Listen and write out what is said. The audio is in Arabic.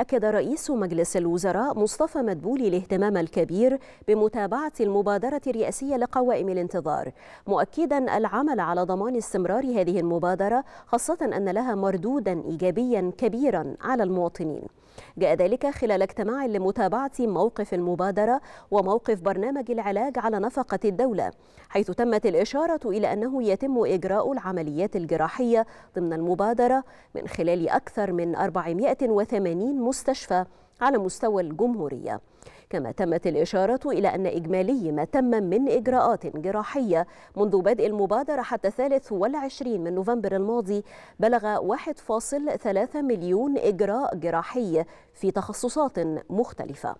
أكد رئيس مجلس الوزراء مصطفى مدبولي الاهتمام الكبير بمتابعة المبادرة الرئاسية لقوائم الانتظار مؤكدا العمل على ضمان استمرار هذه المبادرة خاصة أن لها مردودا إيجابيا كبيرا على المواطنين جاء ذلك خلال اجتماع لمتابعة موقف المبادرة وموقف برنامج العلاج على نفقة الدولة حيث تمت الإشارة إلى أنه يتم إجراء العمليات الجراحية ضمن المبادرة من خلال أكثر من 480 المستشفى على مستوى الجمهورية كما تمت الإشارة إلى أن إجمالي ما تم من إجراءات جراحية منذ بدء المبادرة حتى 23 من نوفمبر الماضي بلغ 1.3 مليون إجراء جراحي في تخصصات مختلفة